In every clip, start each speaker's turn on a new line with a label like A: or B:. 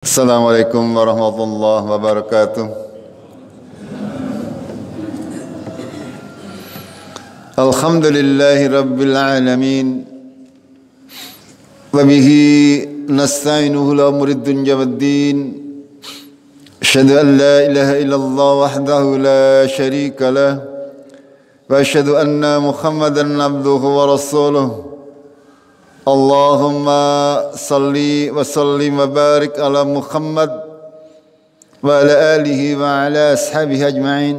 A: السلام عليكم ورحمة الله وبركاته الحمد لله رب العالمين وبه نستعينه لأمر الدنيا والدين أشهد أن لا إله إلا الله وحده لا شريك له وأشهد أن محمدا عبده ورسوله اللهم صل وسلم وبارك على محمد وعلى آله وعلى أصحابه أجمعين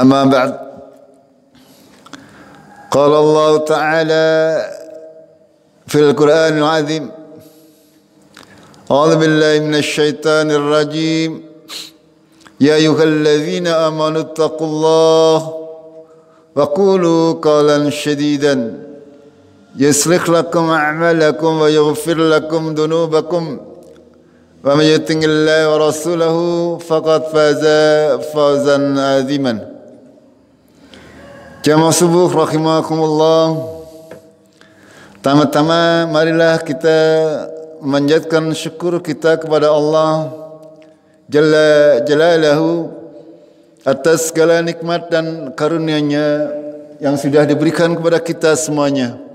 A: أما بعد قال الله تعالى في القرآن العظيم أعوذ بالله من الشيطان الرجيم يا أيها الذين آمنوا اتقوا الله وقولوا قولا شديدا يصلح لكم أعمالكم ويغفر لكم ذنوبكم ومن يطع الله ورسوله فقد فاز فوزا عظيما Jamaah رحمكم الله Tama-tama marilah kita menjadikan syukur kita kepada Allah Jalla Jalalahu atas segala nikmat dan karunia-Nya yang sudah diberikan kepada kita semuanya.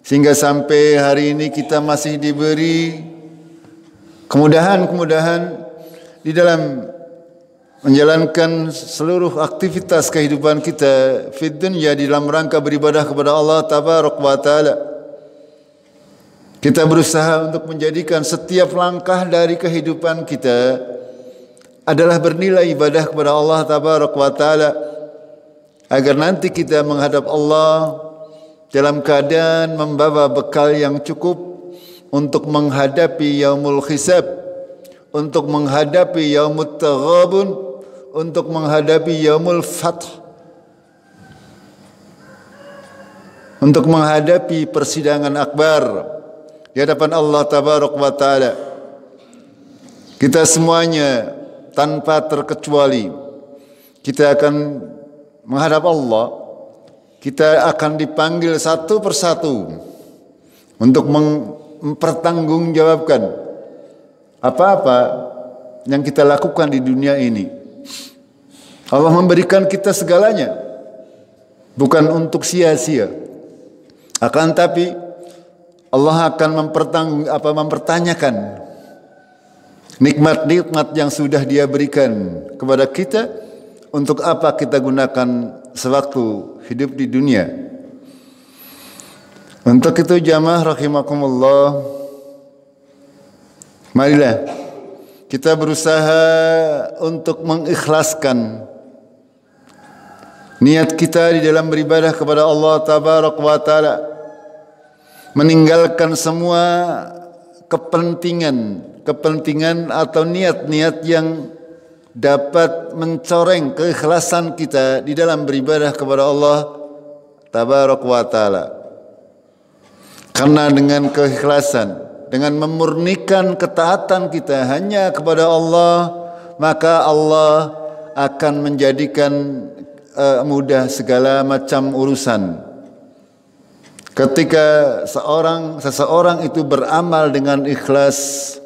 A: Sehingga sampai hari ini kita masih diberi kemudahan-kemudahan di dalam menjalankan seluruh aktivitas kehidupan kita di dunia di dalam rangka beribadah kepada Allah Tabarok wa taala. Kita berusaha untuk menjadikan setiap langkah dari kehidupan kita adalah bernilai ibadah kepada Allah Tabarok wa taala agar nanti kita menghadap Allah dalam keadaan membawa bekal yang cukup untuk menghadapi yaumul hisab, untuk menghadapi yaumul taghabun, untuk menghadapi yaumul fath, untuk menghadapi persidangan akbar di hadapan Allah tabarok wa taala. Kita semuanya tanpa terkecuali kita akan menghadap Allah kita akan dipanggil satu persatu untuk mempertanggungjawabkan apa-apa yang kita lakukan di dunia ini. Allah memberikan kita segalanya, bukan untuk sia-sia. Akan tapi Allah akan mempertang apa mempertanyakan nikmat-nikmat yang sudah Dia berikan kepada kita untuk apa kita gunakan sewaktu hidup di dunia. Untuk itu jamaah rahimakumullah marilah kita berusaha untuk mengikhlaskan niat kita di dalam beribadah kepada Allah tabarak wa taala meninggalkan semua kepentingan kepentingan atau niat-niat yang dapat mencoreng keikhlasan kita di dalam beribadah kepada Allah tabarak wa taala. Karena dengan keikhlasan, dengan memurnikan ketaatan kita hanya kepada Allah, maka Allah akan menjadikan uh, mudah segala macam urusan. Ketika seorang seseorang itu beramal dengan ikhlas,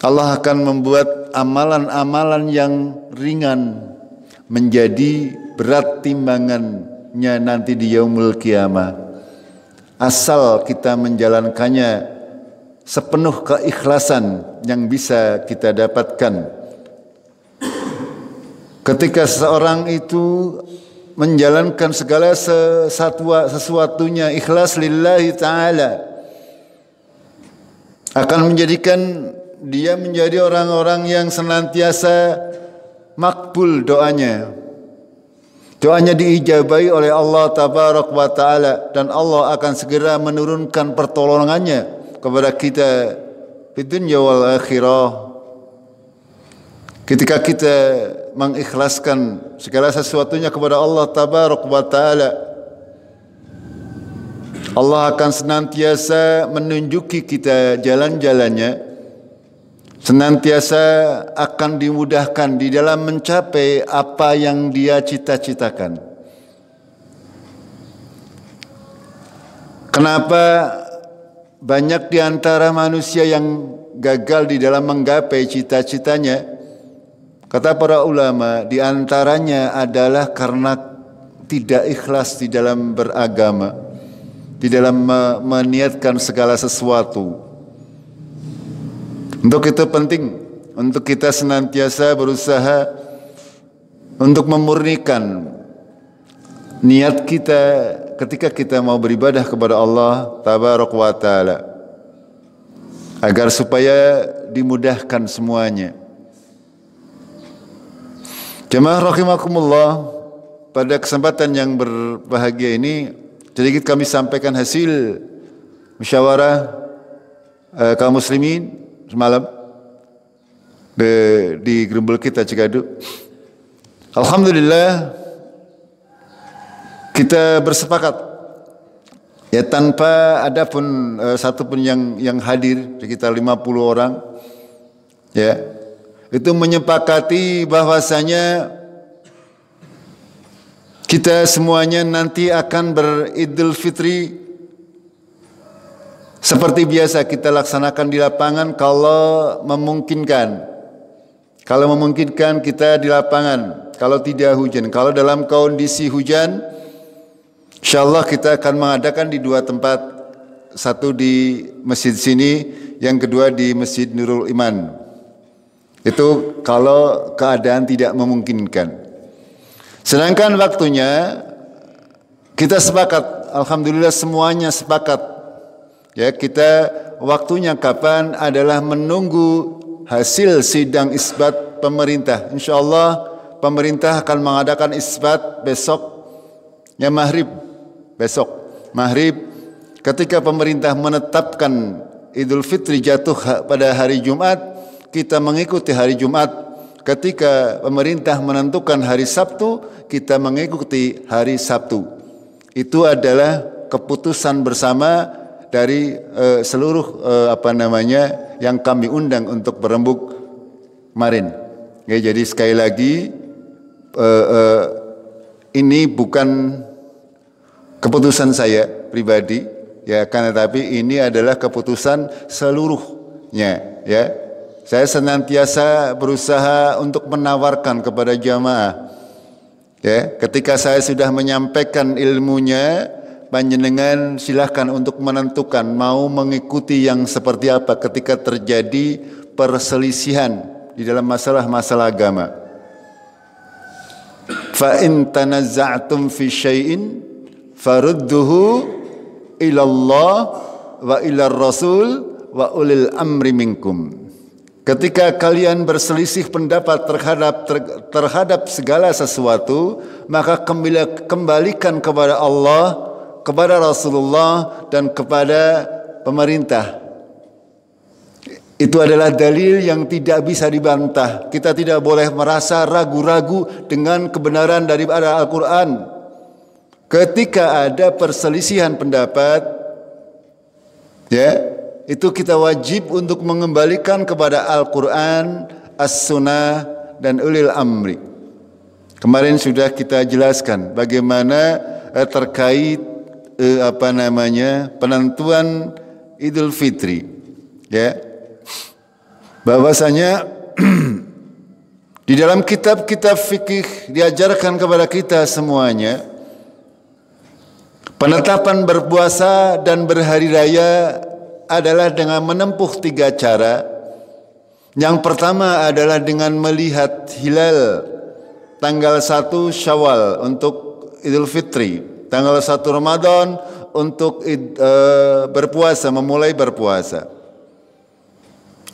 A: Allah akan membuat amalan-amalan yang ringan menjadi berat timbangannya nanti di yaumul kiamah. Asal kita menjalankannya sepenuh keikhlasan yang bisa kita dapatkan. Ketika seseorang itu menjalankan segala sesuatu sesuatunya ikhlas lillahi ta'ala akan menjadikan dia menjadi orang-orang yang senantiasa makbul doanya. Doanya diijabai oleh Allah tabarak wa ta'ala dan Allah akan segera menurunkan pertolongannya kepada kita di dunia wal akhirah. Ketika kita mengikhlaskan segala sesuatunya kepada Allah tabarak wa ta'ala Allah akan senantiasa menunjuki kita jalan-jalannya senantiasa akan dimudahkan di dalam mencapai apa yang dia cita-citakan. Kenapa banyak di antara manusia yang gagal di dalam menggapai cita-citanya? Kata para ulama, di antaranya adalah karena tidak ikhlas di dalam beragama, di dalam meniatkan segala sesuatu. Untuk itu penting untuk kita senantiasa berusaha untuk memurnikan niat kita ketika kita mau beribadah kepada Allah tabaraka wa taala agar supaya dimudahkan semuanya. Jemaah rahimakumullah, pada kesempatan yang berbahagia ini sedikit kami sampaikan hasil musyawarah eh, kaum muslimin semalam di, di gerumbul kita Cikadu. Alhamdulillah kita bersepakat ya tanpa ada pun uh, eh, satu pun yang yang hadir sekitar 50 orang ya itu menyepakati bahwasanya kita semuanya nanti akan beridul fitri seperti biasa kita laksanakan di lapangan kalau memungkinkan. Kalau memungkinkan kita di lapangan, kalau tidak hujan. Kalau dalam kondisi hujan, insyaallah kita akan mengadakan di dua tempat. Satu di masjid sini, yang kedua di Masjid Nurul Iman. Itu kalau keadaan tidak memungkinkan. Sedangkan waktunya kita sepakat, alhamdulillah semuanya sepakat Ya, kita waktunya kapan adalah menunggu hasil sidang isbat pemerintah. Insya Allah pemerintah akan mengadakan isbat besok ya maghrib besok maghrib ketika pemerintah menetapkan Idul Fitri jatuh pada hari Jumat kita mengikuti hari Jumat ketika pemerintah menentukan hari Sabtu kita mengikuti hari Sabtu itu adalah keputusan bersama dari uh, seluruh uh, apa namanya yang kami undang untuk berembuk kemarin. Ya, jadi sekali lagi uh, uh, ini bukan keputusan saya pribadi ya karena tapi ini adalah keputusan seluruhnya ya. Saya senantiasa berusaha untuk menawarkan kepada jamaah ya ketika saya sudah menyampaikan ilmunya panjenengan silahkan untuk menentukan mau mengikuti yang seperti apa ketika terjadi perselisihan di dalam masalah-masalah agama. Fa in tanazza'tum fi syai'in farudduhu ila Allah wa ila Rasul wa ulil amri minkum. Ketika kalian berselisih pendapat terhadap ter, terhadap segala sesuatu, maka kembalikan kepada Allah kepada Rasulullah dan kepada pemerintah. Itu adalah dalil yang tidak bisa dibantah. Kita tidak boleh merasa ragu-ragu dengan kebenaran dari Al-Quran. Ketika ada perselisihan pendapat, ya, itu kita wajib untuk mengembalikan kepada Al-Quran, As-Sunnah, dan Ulil Amri. Kemarin sudah kita jelaskan bagaimana eh, terkait eh, apa namanya penentuan Idul Fitri ya bahwasanya di dalam kitab-kitab fikih diajarkan kepada kita semuanya penetapan berpuasa dan berhari raya adalah dengan menempuh tiga cara yang pertama adalah dengan melihat hilal tanggal 1 Syawal untuk Idul Fitri tanggal 1 Ramadan untuk eh, berpuasa, memulai berpuasa.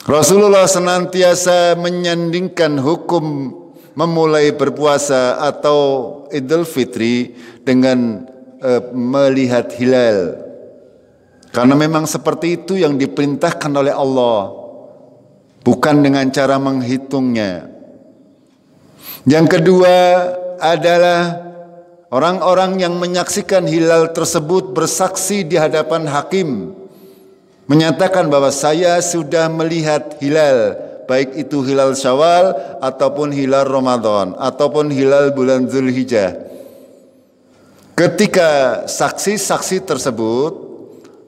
A: Rasulullah senantiasa menyandingkan hukum memulai berpuasa atau Idul Fitri dengan eh, melihat hilal. Karena memang seperti itu yang diperintahkan oleh Allah. Bukan dengan cara menghitungnya. Yang kedua adalah Orang-orang yang menyaksikan hilal tersebut bersaksi di hadapan hakim, menyatakan bahwa saya sudah melihat hilal, baik itu hilal Syawal ataupun hilal Ramadan ataupun hilal bulan Zulhijjah. Ketika saksi-saksi tersebut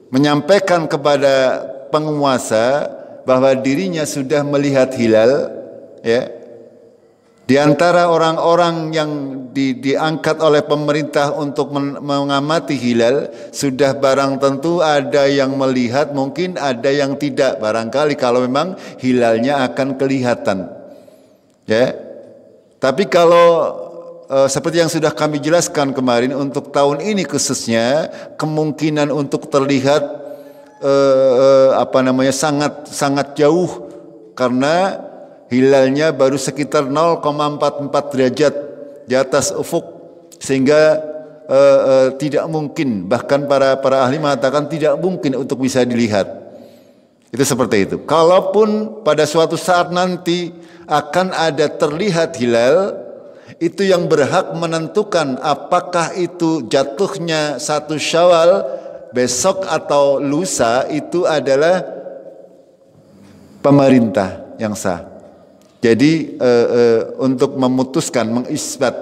A: menyampaikan kepada penguasa bahwa dirinya sudah melihat hilal, ya, di antara orang-orang yang di, diangkat oleh pemerintah untuk men, mengamati hilal, sudah barang tentu ada yang melihat, mungkin ada yang tidak. Barangkali kalau memang hilalnya akan kelihatan. Ya. Tapi kalau e, seperti yang sudah kami jelaskan kemarin untuk tahun ini khususnya, kemungkinan untuk terlihat e, e, apa namanya sangat sangat jauh karena hilalnya baru sekitar 0,44 derajat di atas ufuk sehingga uh, uh, tidak mungkin bahkan para para ahli mengatakan tidak mungkin untuk bisa dilihat. Itu seperti itu. Kalaupun pada suatu saat nanti akan ada terlihat hilal, itu yang berhak menentukan apakah itu jatuhnya satu syawal besok atau lusa itu adalah pemerintah yang sah. Jadi e, e, untuk memutuskan mengisbat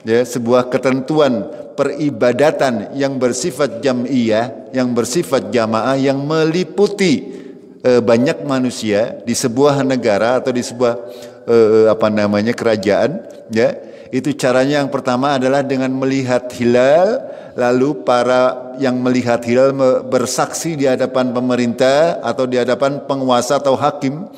A: ya sebuah ketentuan peribadatan yang bersifat jam'iyah, yang bersifat jamaah yang meliputi e, banyak manusia di sebuah negara atau di sebuah e, apa namanya kerajaan ya. Itu caranya yang pertama adalah dengan melihat hilal lalu para yang melihat hilal bersaksi di hadapan pemerintah atau di hadapan penguasa atau hakim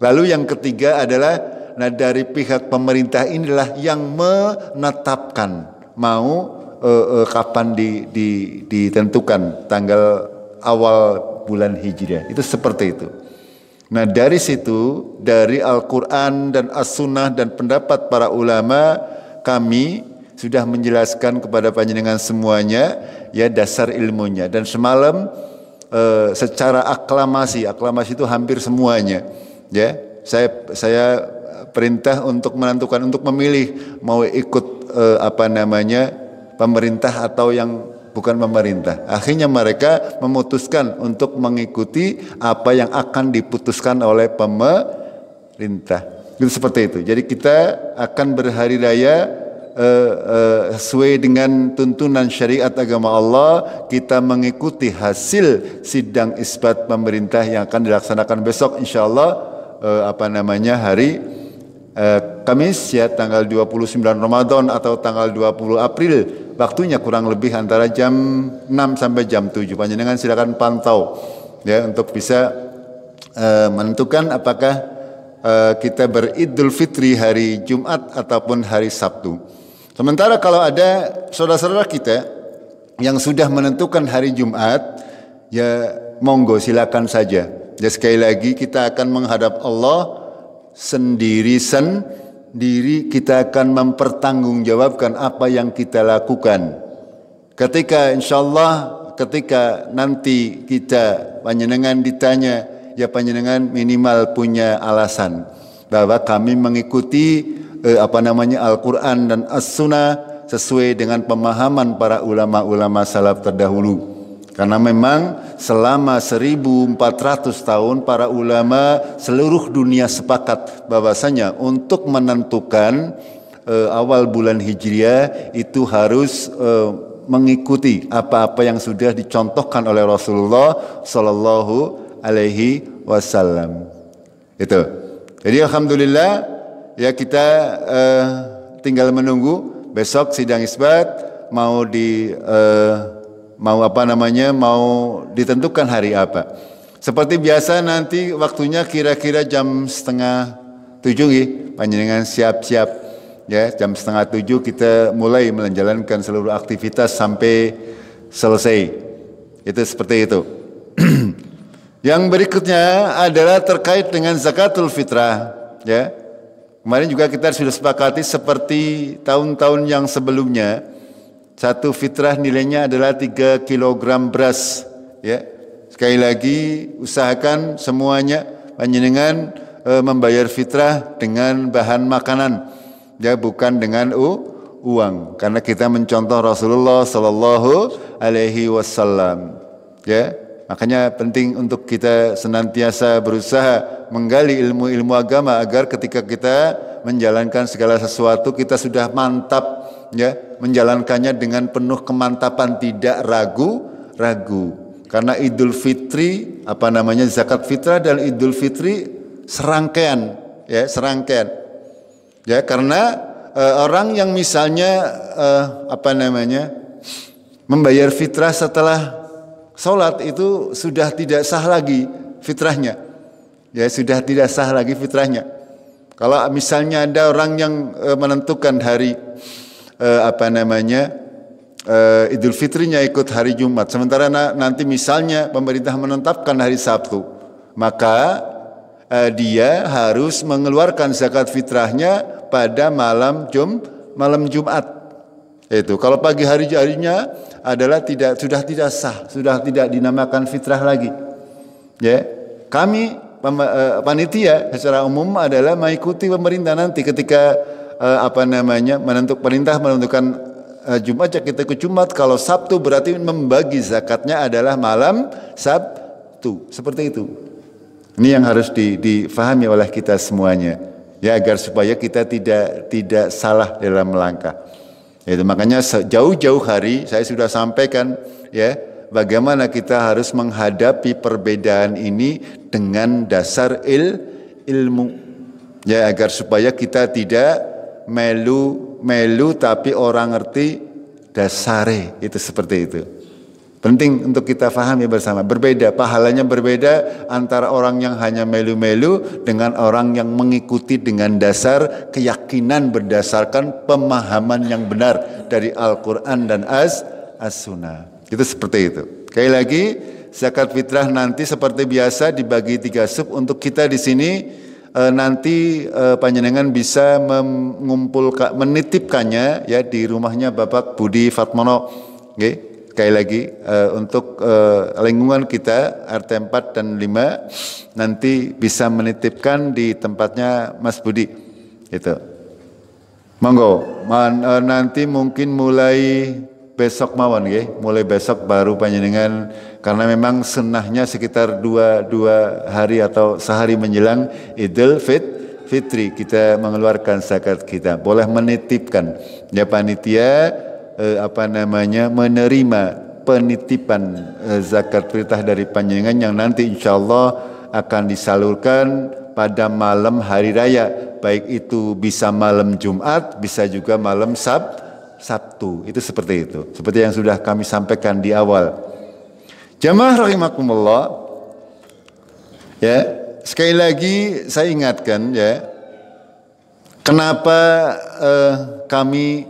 A: Lalu yang ketiga adalah nah dari pihak pemerintah inilah yang menetapkan mau e, e, kapan di, di, ditentukan tanggal awal bulan Hijriah. Itu seperti itu. Nah dari situ, dari Al-Quran dan As-Sunnah dan pendapat para ulama, kami sudah menjelaskan kepada panjenengan semuanya ya dasar ilmunya. Dan semalam e, secara aklamasi, aklamasi itu hampir semuanya Ya, saya saya perintah untuk menentukan untuk memilih mau ikut eh, apa namanya pemerintah atau yang bukan pemerintah. Akhirnya mereka memutuskan untuk mengikuti apa yang akan diputuskan oleh pemerintah. Itu seperti itu. Jadi kita akan berhari raya uh, uh, sesuai dengan tuntunan syariat agama Allah, kita mengikuti hasil sidang isbat pemerintah yang akan dilaksanakan besok insya Allah eh, apa namanya hari eh, Kamis ya tanggal 29 Ramadan atau tanggal 20 April waktunya kurang lebih antara jam 6 sampai jam 7 panjenengan silakan pantau ya untuk bisa eh, menentukan apakah eh, kita beridul fitri hari Jumat ataupun hari Sabtu. Sementara kalau ada saudara-saudara kita yang sudah menentukan hari Jumat, ya monggo silakan saja Ya sekali lagi kita akan menghadap Allah sendiri sendiri kita akan mempertanggungjawabkan apa yang kita lakukan. Ketika insya Allah ketika nanti kita panjenengan ditanya ya panjenengan minimal punya alasan bahwa kami mengikuti eh, apa namanya Al-Qur'an dan As-Sunnah sesuai dengan pemahaman para ulama-ulama salaf terdahulu. Karena memang selama 1400 tahun para ulama seluruh dunia sepakat bahwasanya untuk menentukan eh, awal bulan Hijriah itu harus eh, mengikuti apa-apa yang sudah dicontohkan oleh Rasulullah Shallallahu Alaihi Wasallam. Itu. Jadi alhamdulillah ya kita eh, tinggal menunggu besok sidang isbat mau di eh, mau apa namanya mau ditentukan hari apa. Seperti biasa nanti waktunya kira-kira jam setengah tujuh ya, panjenengan siap-siap ya jam setengah tujuh kita mulai menjalankan seluruh aktivitas sampai selesai. Itu seperti itu. Yang berikutnya adalah terkait dengan zakatul fitrah ya. Kemarin juga kita sudah sepakati seperti tahun-tahun yang sebelumnya satu fitrah nilainya adalah 3 kilogram beras. Ya. Sekali lagi usahakan semuanya panjenengan e, membayar fitrah dengan bahan makanan. Ya bukan dengan u, uang karena kita mencontoh Rasulullah sallallahu alaihi wasallam. Ya. Makanya penting untuk kita senantiasa berusaha menggali ilmu-ilmu agama agar ketika kita menjalankan segala sesuatu kita sudah mantap ya menjalankannya dengan penuh kemantapan, tidak ragu-ragu. Karena Idul Fitri, apa namanya zakat fitrah dan Idul Fitri serangkaian, ya serangkaian. Ya karena uh, orang yang misalnya uh, apa namanya membayar fitrah setelah sholat itu sudah tidak sah lagi fitrahnya, ya sudah tidak sah lagi fitrahnya. Kalau misalnya ada orang yang e, menentukan hari uh, apa namanya uh, Idul Fitrinya ikut hari Jumat. Sementara na nanti misalnya pemerintah menetapkan hari Sabtu, maka uh, dia harus mengeluarkan zakat fitrahnya pada malam Jum malam Jumat. Itu kalau pagi hari harinya adalah tidak sudah tidak sah, sudah tidak dinamakan fitrah lagi. Ya, kami panitia secara umum adalah mengikuti pemerintah nanti ketika uh, apa namanya menentuk perintah menentukan uh, Jumat ya kita ke Jumat kalau Sabtu berarti membagi zakatnya adalah malam Sabtu seperti itu ini yang harus di, difahami oleh kita semuanya ya agar supaya kita tidak tidak salah dalam melangkah itu makanya jauh-jauh hari saya sudah sampaikan ya bagaimana kita harus menghadapi perbedaan ini dengan dasar il ilmu ya agar supaya kita tidak melu melu tapi orang ngerti dasare itu seperti itu. Penting untuk kita fahami bersama. Berbeda, pahalanya berbeda antara orang yang hanya melu-melu dengan orang yang mengikuti dengan dasar keyakinan berdasarkan pemahaman yang benar dari Al-Quran dan As As-Sunnah. Itu seperti itu. Sekali lagi, zakat fitrah nanti seperti biasa dibagi tiga sub untuk kita di sini e, nanti e, panjenengan bisa mengumpulkan menitipkannya ya di rumahnya Bapak Budi Fatmono nggih sekali lagi uh, untuk uh, lingkungan kita RT 4 dan 5 nanti bisa menitipkan di tempatnya Mas Budi itu monggo Man, uh, nanti mungkin mulai besok mawon ya mulai besok baru panjenengan karena memang senahnya sekitar dua, dua hari atau sehari menjelang Idul Fit, Fitri kita mengeluarkan zakat kita. Boleh menitipkan. Ya panitia eh, apa namanya menerima penitipan eh, zakat fitrah dari panjenengan yang nanti insya Allah akan disalurkan pada malam hari raya. Baik itu bisa malam Jumat, bisa juga malam Sab, Sabtu. Itu seperti itu. Seperti yang sudah kami sampaikan di awal. Jamaah rahimakumullah. Ya, sekali lagi saya ingatkan ya. Kenapa eh, kami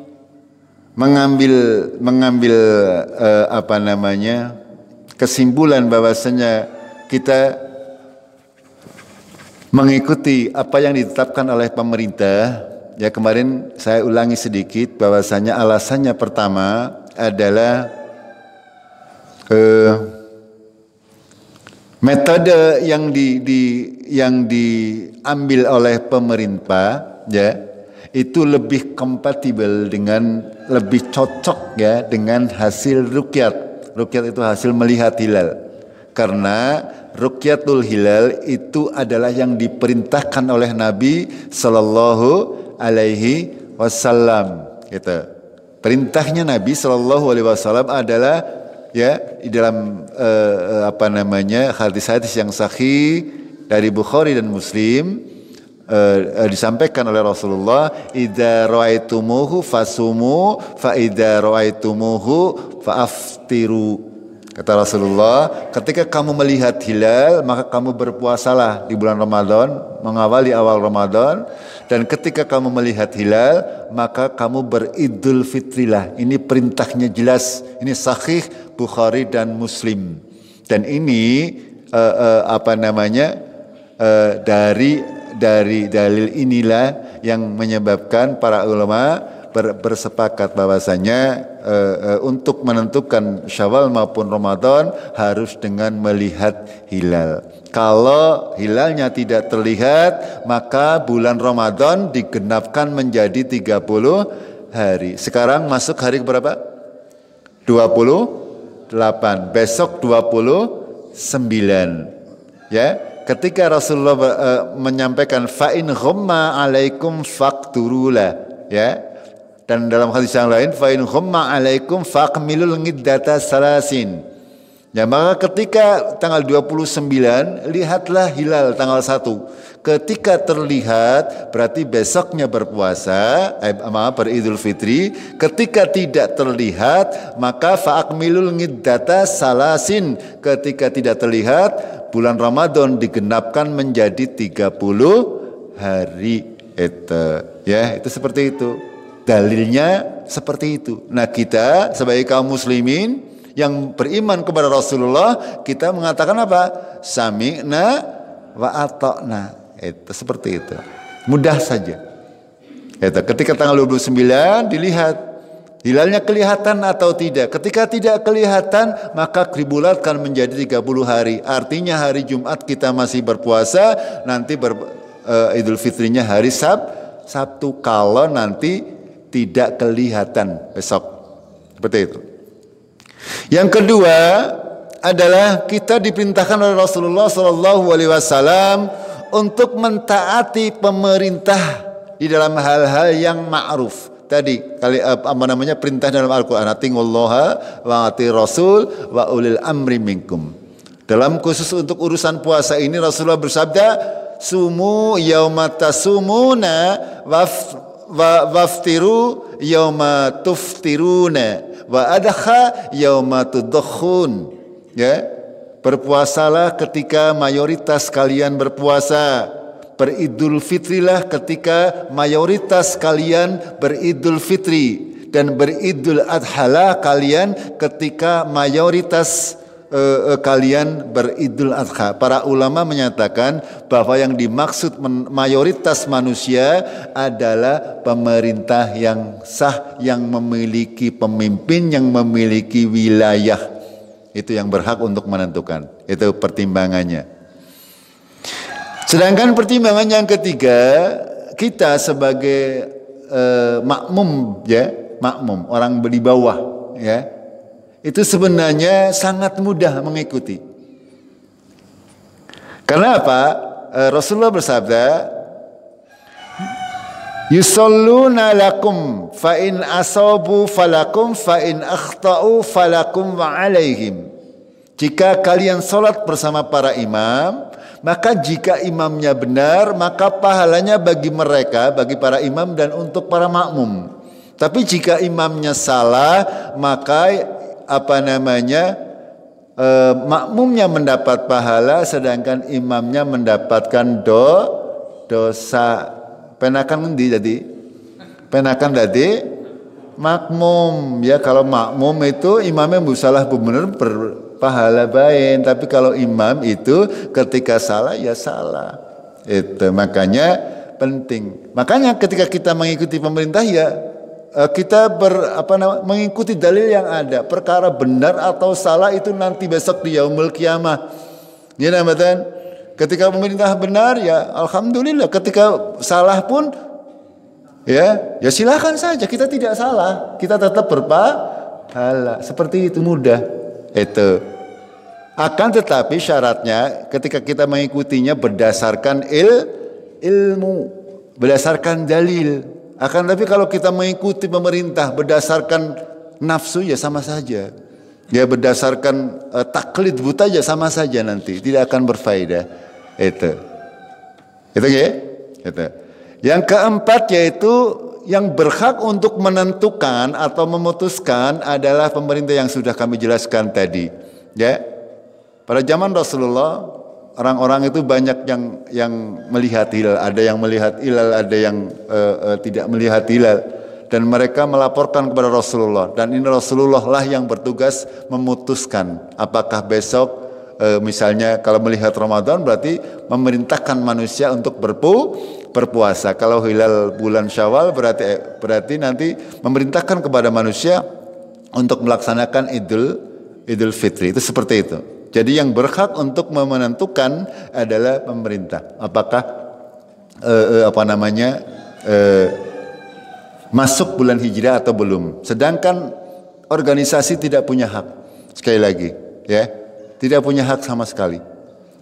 A: mengambil mengambil eh, apa namanya? kesimpulan bahwasanya kita mengikuti apa yang ditetapkan oleh pemerintah. Ya kemarin saya ulangi sedikit bahwasanya alasannya pertama adalah eh, Metode yang di, di yang diambil oleh pemerintah ya itu lebih kompatibel dengan lebih cocok ya dengan hasil rukyat. Rukyat itu hasil melihat hilal. Karena rukyatul hilal itu adalah yang diperintahkan oleh Nabi Shallallahu alaihi wasallam gitu. Perintahnya Nabi Shallallahu alaihi wasallam adalah ya di dalam uh, apa namanya hadis-hadis yang sahih dari Bukhari dan Muslim uh, disampaikan oleh Rasulullah idza ra'aitumuhu fasumu fa idza ra'aitumuhu fa'aftiru Kata Rasulullah, ketika kamu melihat hilal, maka kamu berpuasalah di bulan Ramadan, mengawali awal Ramadan. Dan ketika kamu melihat hilal, maka kamu beridul fitrilah. Ini perintahnya jelas. Ini sahih Bukhari dan Muslim. Dan ini uh, uh, apa namanya uh, dari dari dalil inilah yang menyebabkan para ulama ber, bersepakat bahwasanya e, e, untuk menentukan Syawal maupun Ramadan harus dengan melihat hilal. Kalau hilalnya tidak terlihat, maka bulan Ramadan digenapkan menjadi 30 hari. Sekarang masuk hari berapa? 28. Besok 29. Ya, ketika Rasulullah uh, menyampaikan fa'in ghumma alaikum fakturula ya dan dalam hadis yang lain, in humma alaikum faqmilul ngiddata salasin. Ya maka ketika tanggal 29 lihatlah hilal tanggal 1. Ketika terlihat berarti besoknya berpuasa, eh, maaf beridul fitri. Ketika tidak terlihat maka fa'akmilul ngiddata salasin. Ketika tidak terlihat bulan Ramadan digenapkan menjadi 30 hari. Itu ya, itu seperti itu. Dalilnya seperti itu. Nah kita sebagai kaum muslimin yang beriman kepada Rasulullah, kita mengatakan apa? Sami'na wa atokna. Itu seperti itu. Mudah saja. Itu. Ketika tanggal 29 dilihat Hilalnya kelihatan atau tidak? Ketika tidak kelihatan, maka kribulatkan menjadi 30 hari. Artinya hari Jumat kita masih berpuasa, nanti ber, uh, Idul Fitrinya hari Sab, Sabtu. Kalau nanti tidak kelihatan besok. Seperti itu. Yang kedua adalah kita diperintahkan oleh Rasulullah Shallallahu Alaihi Wasallam untuk mentaati pemerintah di dalam hal-hal yang ma'ruf. Tadi kali eh, apa namanya perintah dalam Al-Qur'an atingullaha wa ati rasul wa ulil amri minkum. Dalam khusus untuk urusan puasa ini Rasulullah bersabda sumu yaumata sumuna waf wa waftiru yauma tuftiruna wa adha yauma tudkhun ya berpuasalah ketika mayoritas kalian berpuasa beridul fitrilah ketika mayoritas kalian beridul fitri dan beridul adhalah kalian ketika mayoritas Eh, eh, kalian beridul adha. Para ulama menyatakan bahwa yang dimaksud mayoritas manusia adalah pemerintah yang sah yang memiliki pemimpin yang memiliki wilayah. Itu yang berhak untuk menentukan. Itu pertimbangannya. Sedangkan pertimbangan yang ketiga, kita sebagai eh, makmum ya, makmum, orang di bawah ya itu sebenarnya sangat mudah mengikuti. Karena apa? Eh, Rasulullah bersabda, Yusalluna lakum fa in asabu falakum fa in akhtau falakum wa alaihim. Jika kalian sholat bersama para imam, maka jika imamnya benar, maka pahalanya bagi mereka, bagi para imam dan untuk para makmum. Tapi jika imamnya salah, maka apa namanya e, makmumnya mendapat pahala sedangkan imamnya mendapatkan do dosa penakan nanti jadi penakan tadi makmum ya kalau makmum itu imamnya musalah benar berpahala baik tapi kalau imam itu ketika salah ya salah itu makanya penting makanya ketika kita mengikuti pemerintah ya Eh, kita ber, apa namanya, mengikuti dalil yang ada. Perkara benar atau salah itu nanti besok di yaumul kiamah. Ya namanya Ketika pemerintah benar ya alhamdulillah. Ketika salah pun ya ya silakan saja. Kita tidak salah. Kita tetap berpahala. Seperti itu mudah. Itu. Akan tetapi syaratnya ketika kita mengikutinya berdasarkan il ilmu, berdasarkan dalil, akan tapi kalau kita mengikuti pemerintah berdasarkan nafsu ya sama saja. Ya berdasarkan uh, taklid buta aja ya sama saja nanti, tidak akan berfaedah. Itu. Itu ya? Itu. Yang keempat yaitu yang berhak untuk menentukan atau memutuskan adalah pemerintah yang sudah kami jelaskan tadi. Ya. Pada zaman Rasulullah orang-orang itu banyak yang yang melihat hilal, ada yang melihat hilal, ada yang uh, uh, tidak melihat hilal dan mereka melaporkan kepada Rasulullah dan ini Rasulullah lah yang bertugas memutuskan apakah besok e, misalnya kalau melihat Ramadan berarti memerintahkan manusia untuk berpu berpuasa kalau hilal bulan Syawal berarti berarti nanti memerintahkan kepada manusia untuk melaksanakan Idul Idul Fitri itu seperti itu jadi yang berhak untuk menentukan adalah pemerintah. Apakah eh, eh, apa namanya eh, masuk bulan hijrah atau belum? Sedangkan organisasi tidak punya hak. Sekali lagi, ya, tidak punya hak sama sekali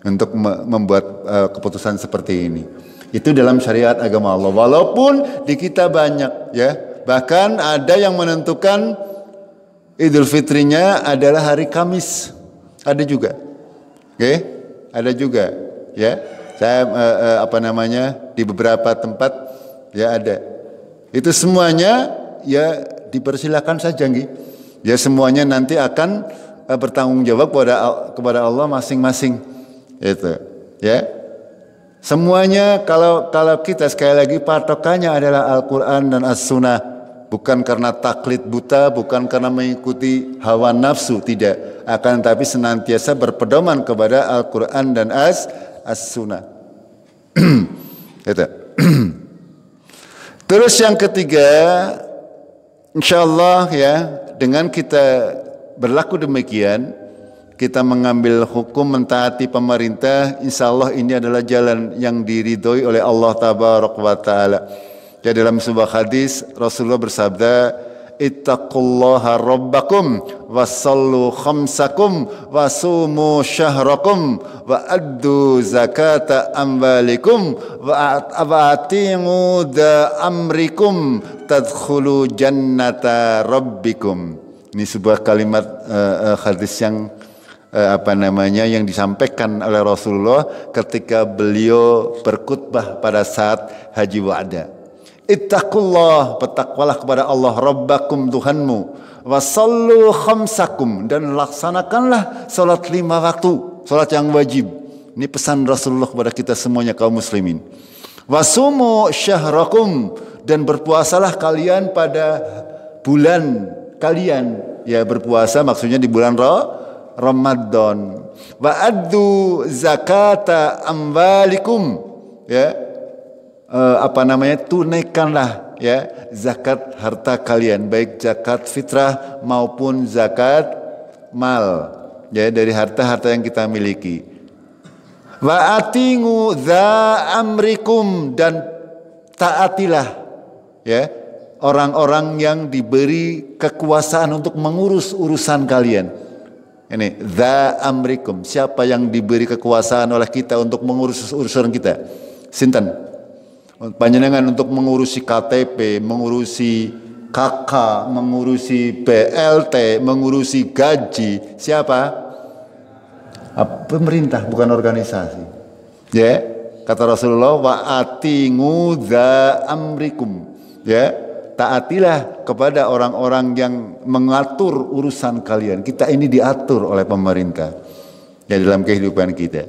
A: untuk membuat eh, keputusan seperti ini. Itu dalam syariat agama Allah. Walaupun di kita banyak, ya, bahkan ada yang menentukan Idul Fitrinya adalah hari Kamis. Ada juga. Oke, okay? ada juga, ya. Saya uh, uh, apa namanya di beberapa tempat ya ada. Itu semuanya ya dipersilakan saja nggih. Ya semuanya nanti akan uh, bertanggung jawab kepada kepada Allah masing-masing. Itu, ya. Semuanya kalau kalau kita sekali lagi patokannya adalah Al-Qur'an dan As-Sunnah. Bukan karena taklid buta, bukan karena mengikuti hawa nafsu, tidak. Akan tetapi senantiasa berpedoman kepada Al-Quran dan As As-Sunnah. Terus yang ketiga, insya Allah ya, dengan kita berlaku demikian, kita mengambil hukum mentaati pemerintah, insya Allah ini adalah jalan yang diridhoi oleh Allah Ta'ala. Ya dalam sebuah hadis Rasulullah bersabda, "Ittaqullaha rabbakum wasallu khamsakum wasumu syahrakum wa addu zakata amwalikum wa atimu da amrikum tadkhulu jannata rabbikum." Ini sebuah kalimat uh, uh, hadis yang uh, apa namanya yang disampaikan oleh Rasulullah ketika beliau berkutbah pada saat Haji Wa'da. Ittaqullah, bertakwalah kepada Allah Rabbakum Tuhanmu. Wasallu khamsakum dan laksanakanlah salat lima waktu, salat yang wajib. Ini pesan Rasulullah kepada kita semuanya kaum muslimin. Wasumu syahrakum dan berpuasalah kalian pada bulan kalian. Ya berpuasa maksudnya di bulan Ra Ramadan. Wa addu zakata amwalikum. Ya, uh, apa namanya tunaikanlah ya zakat harta kalian baik zakat fitrah maupun zakat mal ya dari harta-harta yang kita miliki. Wa atingu za amrikum dan taatilah ya orang-orang yang diberi kekuasaan untuk mengurus urusan kalian. Ini za amrikum siapa yang diberi kekuasaan oleh kita untuk mengurus urusan kita? Sinten? panjenengan untuk mengurusi KTP, mengurusi KK, mengurusi BLT, mengurusi gaji, siapa? Ah, pemerintah bukan organisasi. Ya, yeah. kata Rasulullah wa atingu amrikum. Ya, yeah. taatilah kepada orang-orang yang mengatur urusan kalian. Kita ini diatur oleh pemerintah ya dalam kehidupan kita.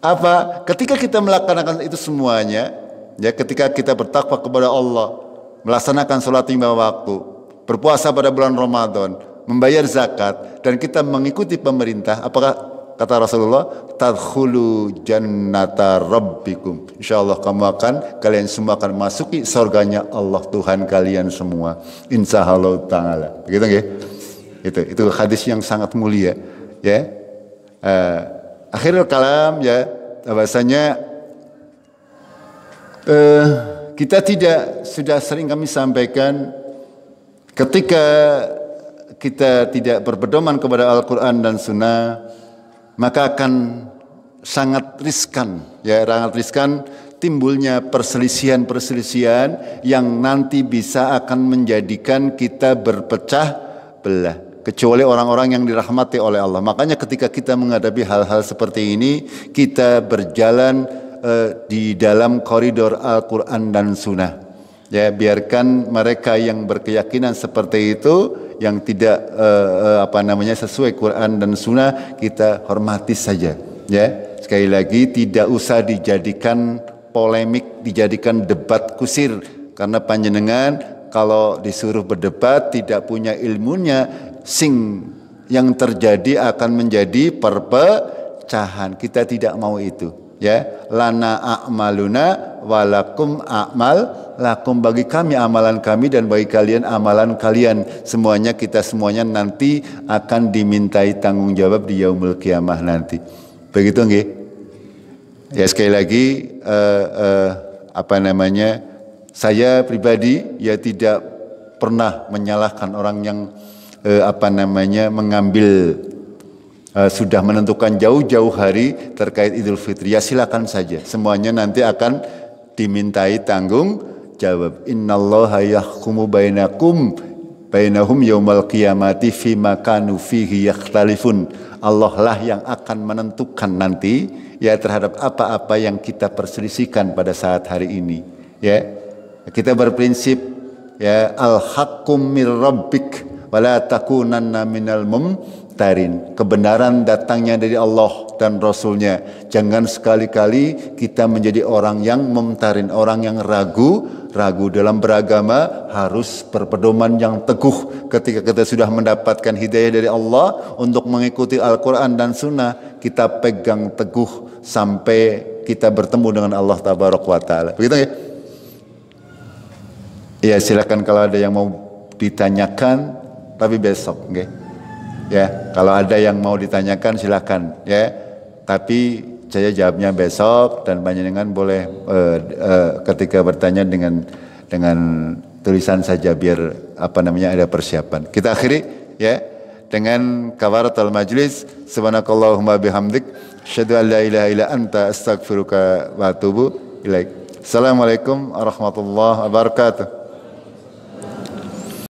A: Apa ketika kita melaksanakan itu semuanya, Ya ketika kita bertakwa kepada Allah, melaksanakan sholat lima waktu, berpuasa pada bulan Ramadan, membayar zakat dan kita mengikuti pemerintah, apakah kata Rasulullah, tadkhulu jannata rabbikum. Insyaallah kamu akan kalian semua akan masuki surganya Allah Tuhan kalian semua. Insyaallah taala. Begitu gitu. Itu itu hadis yang sangat mulia, ya. Uh, akhirul kalam ya bahasanya eh, kita tidak sudah sering kami sampaikan ketika kita tidak berpedoman kepada Al-Quran dan Sunnah, maka akan sangat riskan, ya sangat riskan timbulnya perselisihan-perselisihan yang nanti bisa akan menjadikan kita berpecah belah. Kecuali orang-orang yang dirahmati oleh Allah. Makanya ketika kita menghadapi hal-hal seperti ini, kita berjalan eh, di dalam koridor Al-Quran dan Sunnah. Ya, biarkan mereka yang berkeyakinan seperti itu, yang tidak eh, eh, apa namanya sesuai Quran dan Sunnah, kita hormati saja. Ya, sekali lagi tidak usah dijadikan polemik, dijadikan debat kusir, karena panjenengan kalau disuruh berdebat tidak punya ilmunya, sing yang terjadi akan menjadi perpecahan. Kita tidak mau itu ya lana a'maluna walakum akmal, lakum bagi kami amalan kami dan bagi kalian amalan kalian semuanya kita semuanya nanti akan dimintai tanggung jawab di yaumul kiamah nanti begitu nggih ya sekali lagi uh, uh, apa namanya saya pribadi ya tidak pernah menyalahkan orang yang uh, apa namanya mengambil Eh, sudah menentukan jauh-jauh hari terkait Idul Fitri. Ya silakan saja. Semuanya nanti akan dimintai tanggung jawab. Innallaha yahkumu bainakum bainahum yaumal qiyamati fi makanu fihi yakhtalifun. Allah lah yang akan menentukan nanti ya terhadap apa-apa yang kita perselisihkan pada saat hari ini. Ya. Kita berprinsip ya al hakum mir rabbik wala takunanna minal mum mukhtarin. Kebenaran datangnya dari Allah dan Rasulnya. Jangan sekali-kali kita menjadi orang yang memtarin, orang yang ragu. Ragu dalam beragama harus berpedoman yang teguh ketika kita sudah mendapatkan hidayah dari Allah untuk mengikuti Al-Quran dan Sunnah. Kita pegang teguh sampai kita bertemu dengan Allah Tabarok wa Ta'ala. Begitu ya? Ya silakan kalau ada yang mau ditanyakan tapi besok, okay? Ya, kalau ada yang mau ditanyakan silahkan ya. Tapi saya jawabnya besok dan panjenengan boleh uh, uh, ketika bertanya dengan dengan tulisan saja biar apa namanya ada persiapan. Kita akhiri ya dengan kawaratul majlis subhanakallahumma bihamdik syadu an la ilaha ila anta astaghfiruka wa atubu ilaik. Assalamualaikum warahmatullahi wabarakatuh.